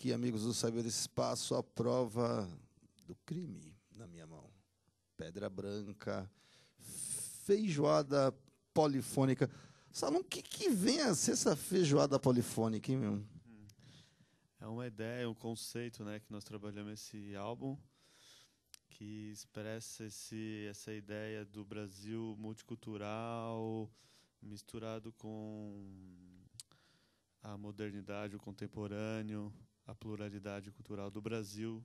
aqui, amigos do Saber Espaço, a prova do crime na minha mão. Pedra branca, feijoada polifônica. Salão, o que, que vem a ser essa feijoada polifônica, hein, meu? É uma ideia, um conceito né, que nós trabalhamos esse álbum, que expressa esse, essa ideia do Brasil multicultural, misturado com a modernidade, o contemporâneo, a pluralidade cultural do Brasil.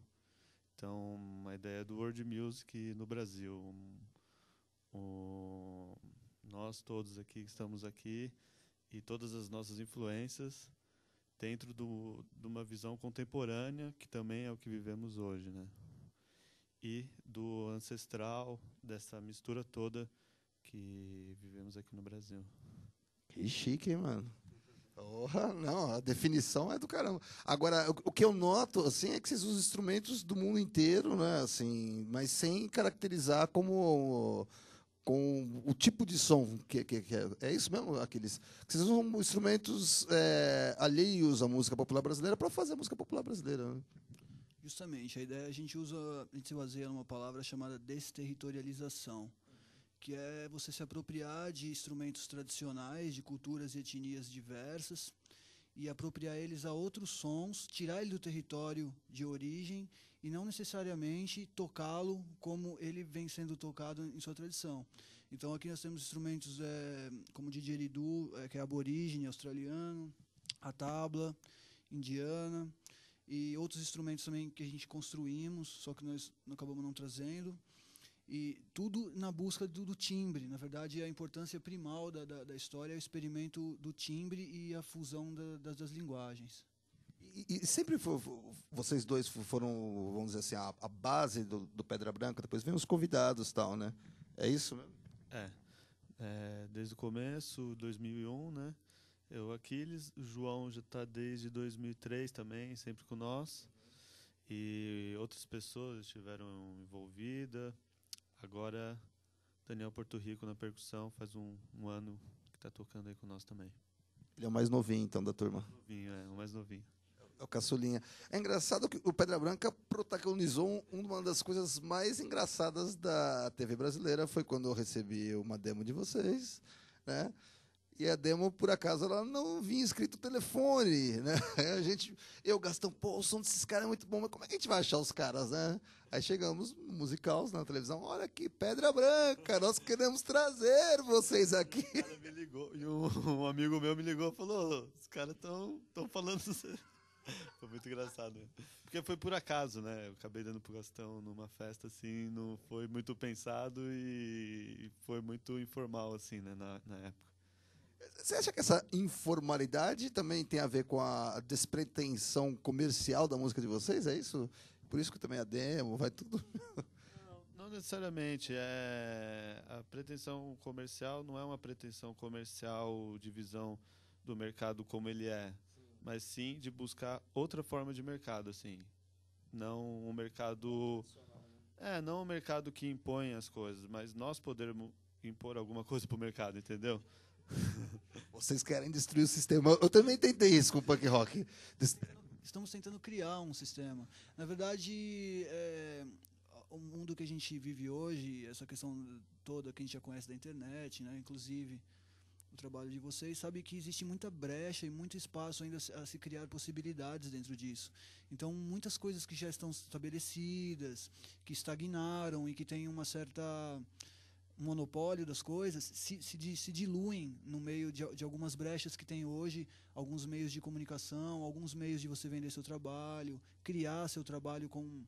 Então, uma ideia do world music no Brasil. nós todos aqui que estamos aqui e todas as nossas influências dentro do, de uma visão contemporânea, que também é o que vivemos hoje, né? E do ancestral, dessa mistura toda que vivemos aqui no Brasil. Que chique, hein, mano? Oh, não, a definição é do caramba. Agora, o que eu noto assim é que vocês usam instrumentos do mundo inteiro, né? Assim, mas sem caracterizar como com o tipo de som que, que, que é. é. isso mesmo, aqueles. Vocês usam instrumentos é, alheios à música popular brasileira para fazer a música popular brasileira. Né? Justamente, a ideia a gente usa, a gente se baseia numa palavra chamada desterritorialização que é você se apropriar de instrumentos tradicionais, de culturas e etnias diversas, e apropriar eles a outros sons, tirar ele do território de origem e não necessariamente tocá-lo como ele vem sendo tocado em sua tradição. Então aqui nós temos instrumentos é, como o didgeridoo, é, que é aborígene australiano, a tabla indiana e outros instrumentos também que a gente construímos, só que nós acabamos não trazendo. E tudo na busca do, do timbre. Na verdade, a importância primal da, da, da, história é o experimento do timbre e a fusão da, das, das linguagens. E, e, sempre foi, vocês dois foram, vamos dizer assim, a, a base do, do, Pedra Branca, depois vem os convidados tal, né? É isso mesmo? É. é desde o começo, 2001, né? Eu, Aquiles, o João já está desde 2003 também, sempre com nós. E outras pessoas estiveram envolvidas. Agora, Daniel Porto Rico na percussão, faz um, um ano que está tocando aí com nós também. Ele é o mais novinho, então, da turma. O novinho, é, o mais novinho. É o caçulinha. É engraçado que o Pedra Branca protagonizou uma das coisas mais engraçadas da TV brasileira. Foi quando eu recebi uma demo de vocês, né? E a demo, por acaso, ela não vinha escrito telefone, né? A gente, eu, Gastão, pô, o som desses caras é muito bom, mas como é que a gente vai achar os caras, né? Aí chegamos, musicals, na televisão, olha aqui, Pedra Branca, nós queremos trazer vocês aqui. O cara me ligou, e um, amigo meu me ligou e falou, os caras estão falando... Foi muito engraçado. Né? Porque foi por acaso, né? Eu acabei dando pro Gastão numa festa, assim, não foi muito pensado e foi muito informal, assim, né, na, na época. Você acha que essa informalidade também tem a ver com a despretensão comercial da música de vocês? É isso? Por isso que também a demo, vai tudo. Não, não necessariamente. É... A pretensão comercial não é uma pretensão comercial de visão do mercado como ele é, sim. mas sim de buscar outra forma de mercado, assim. Não um mercado. É, não um mercado que impõe as coisas, mas nós podermos impor alguma coisa para o mercado, entendeu? Vocês querem destruir o sistema. Eu também tentei isso com o punk rock. Estamos tentando criar um sistema. Na verdade, é, o mundo que a gente vive hoje, essa questão toda que a gente já conhece da internet, né? inclusive o trabalho de vocês, sabe que existe muita brecha e muito espaço ainda a se criar possibilidades dentro disso. Então, muitas coisas que já estão estabelecidas, que estagnaram e que têm uma certa monopólio das coisas se, se, se diluem no meio de, de, algumas brechas que tem hoje, alguns meios de comunicação, alguns meios de você vender seu trabalho, criar seu trabalho com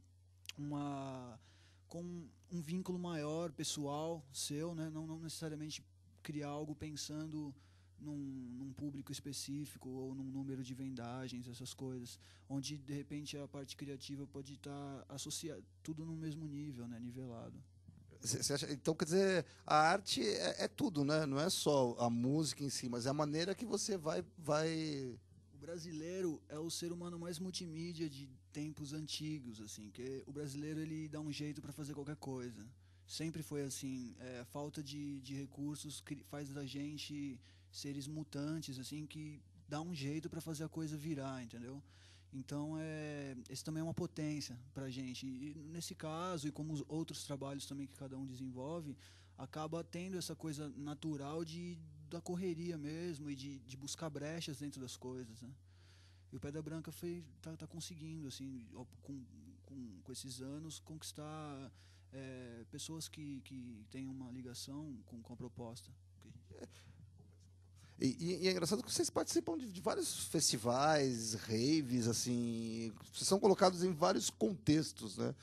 uma com um vínculo maior pessoal seu, né? não, não necessariamente criar algo pensando num, num, público específico ou num número de vendagens, essas coisas, onde de repente a parte criativa pode estar tá associada tudo no mesmo nível, né? nivelado. Acha, então, quer dizer, a arte é, é, tudo, né? Não é só a música em si, mas é a maneira que você vai. vai... O brasileiro é o ser humano mais multimídia de tempos antigos, assim, que o brasileiro ele dá um jeito para fazer qualquer coisa. Sempre foi assim, é, a falta de, de recursos faz da gente seres mutantes, assim, que dá um jeito para fazer a coisa virar, entendeu? Então, é, esse também é uma potência para a gente. E nesse caso, e como os outros trabalhos também que cada um desenvolve, acaba tendo essa coisa natural de, da correria mesmo e de, de buscar brechas dentro das coisas. Né? E o Pedra Branca foi, tá, tá conseguindo, assim, com, com, com esses anos, conquistar é, pessoas que, que têm uma ligação com, com a proposta. É, e, e, é engraçado que vocês participam de, de, vários festivais, raves, assim. Vocês são colocados em vários contextos, né?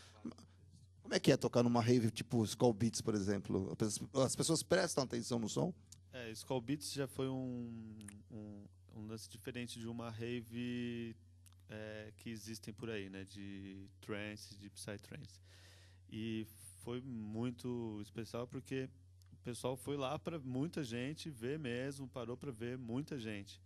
Como é que é tocar numa rave tipo Skull Beats, por exemplo? As pessoas prestam atenção no som? É, Skull Beats já foi um, um, um lance diferente de uma rave é, que existem por aí, né? De trance, de psytrance. E foi muito especial porque pessoal foi lá para muita gente ver mesmo, parou para ver muita gente.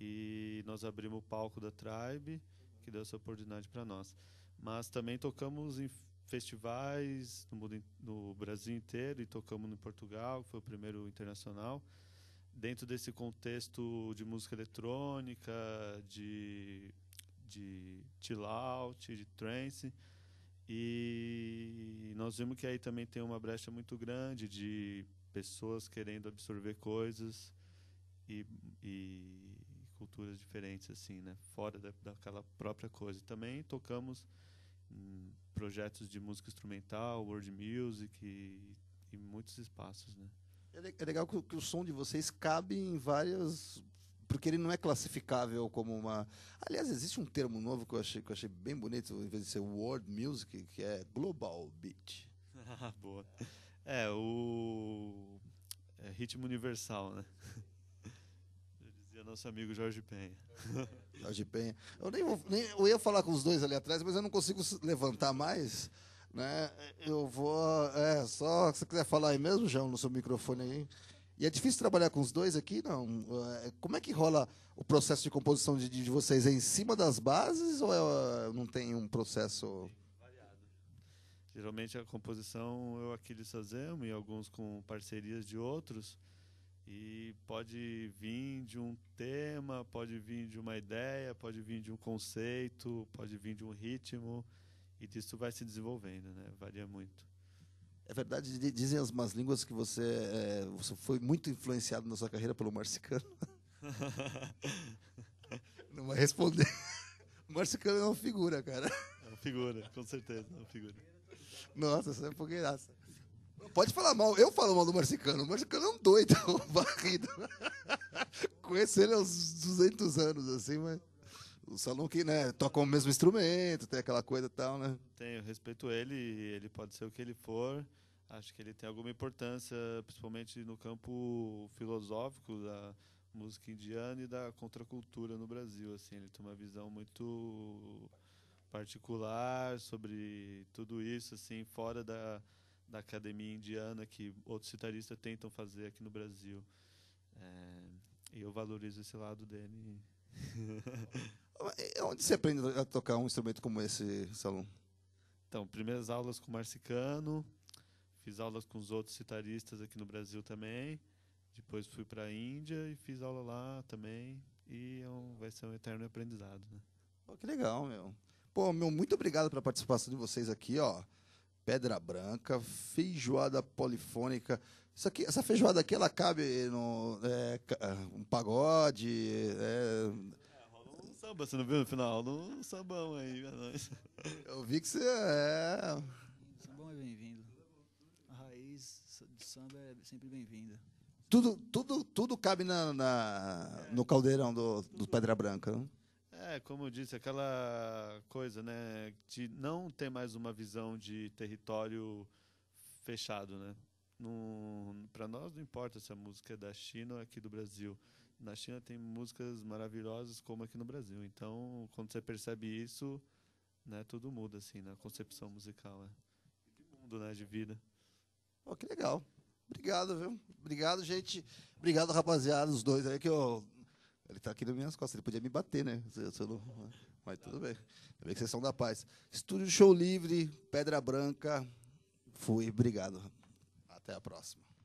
E nós abrimos o palco da Tribe, que deu essa oportunidade para nós. Mas também tocamos em festivais no, mundo, no Brasil inteiro e tocamos no Portugal, que foi o primeiro internacional. Dentro desse contexto de música eletrônica, de, de chill out, de trance, e nós vimos que aí também tem uma brecha muito grande de pessoas querendo absorver coisas e, e culturas diferentes, assim, né? Fora da, daquela própria coisa. E também tocamos em hum, projetos de música instrumental, world music e, e muitos espaços, né? É, é legal que o som de vocês cabe em várias porque ele não é classificável como uma. Aliás, existe um termo novo que eu achei, que eu achei bem bonito, em vez de ser world music, que é global beat. ah, boa. É, o. É ritmo universal, né? Eu dizia nosso amigo Jorge Penha. Jorge Penha. Eu nem, vou, nem eu ia falar com os dois ali atrás, mas eu não consigo levantar mais. Né? Eu vou. É, só se você quiser falar aí mesmo, João, no seu microfone aí. E é difícil trabalhar com os dois aqui, não? É, como é que rola o processo de composição de, de vocês? É em cima das bases ou é, é, não tem um processo... Geralmente a composição eu aqui fazemos e alguns com parcerias de outros. E pode vir de um tema, pode vir de uma ideia, pode vir de um conceito, pode vir de um ritmo. E disso vai se desenvolvendo, né? Varia muito. É verdade, dizem as más línguas que você, é, você foi muito influenciado na sua carreira pelo Marcicano. Não vai responder. O Marcicano é uma figura, cara. É uma figura, com certeza, é uma figura. Nossa, você é fogueiraça. Pode falar mal, eu falo mal do Marcicano. O Marcicano é um doido, um barrido. Conheço ele há uns 200 anos, assim, mas o salão que, né, toca o mesmo instrumento, tem aquela coisa e tal, né? Tenho, respeito ele, ele pode ser o que ele for. Acho que ele tem alguma importância, principalmente no campo filosófico da música indiana e da contracultura no Brasil, assim, ele tem uma visão muito particular sobre tudo isso, assim, fora da, da academia indiana que outros citaristas tentam fazer aqui no Brasil. É, e eu valorizo esse lado dele é onde você aprende a tocar um instrumento como esse, Salom? Então, primeiras aulas com o Marcicano, fiz aulas com os outros citaristas aqui no Brasil também. Depois fui para a Índia e fiz aula lá também. E é um, vai ser um eterno aprendizado, né? que legal, meu. Pô, meu, muito obrigado pela participação de vocês aqui, ó pedra branca, feijoada polifônica. Isso aqui, essa feijoada aqui, ela cabe no é, é um pagode. É... é um samba, você não viu no final? um sambão aí nós. Eu vi que você é. sambão é bem-vindo. A raiz de samba é sempre bem-vinda. Tudo, tudo, tudo cabe na, na é. no caldeirão do, do Pedra Branca. Não? É, como eu disse, aquela coisa, né, de não ter mais uma visão de território fechado, né? Para nós não importa se a música é da China ou aqui do Brasil. Na China tem músicas maravilhosas como aqui no Brasil. Então, quando você percebe isso, né, tudo muda assim na concepção musical, né? De mundo, né, de vida. Oh, que legal. Obrigado, viu? Obrigado, gente. Obrigado, rapaziada, os dois aí que eu ele está aqui nas minhas costas, ele podia me bater, né? Se, se não... Mas tudo bem. Ainda bem que vocês são da paz. Estúdio Show Livre, Pedra Branca. Fui, obrigado. Até a próxima.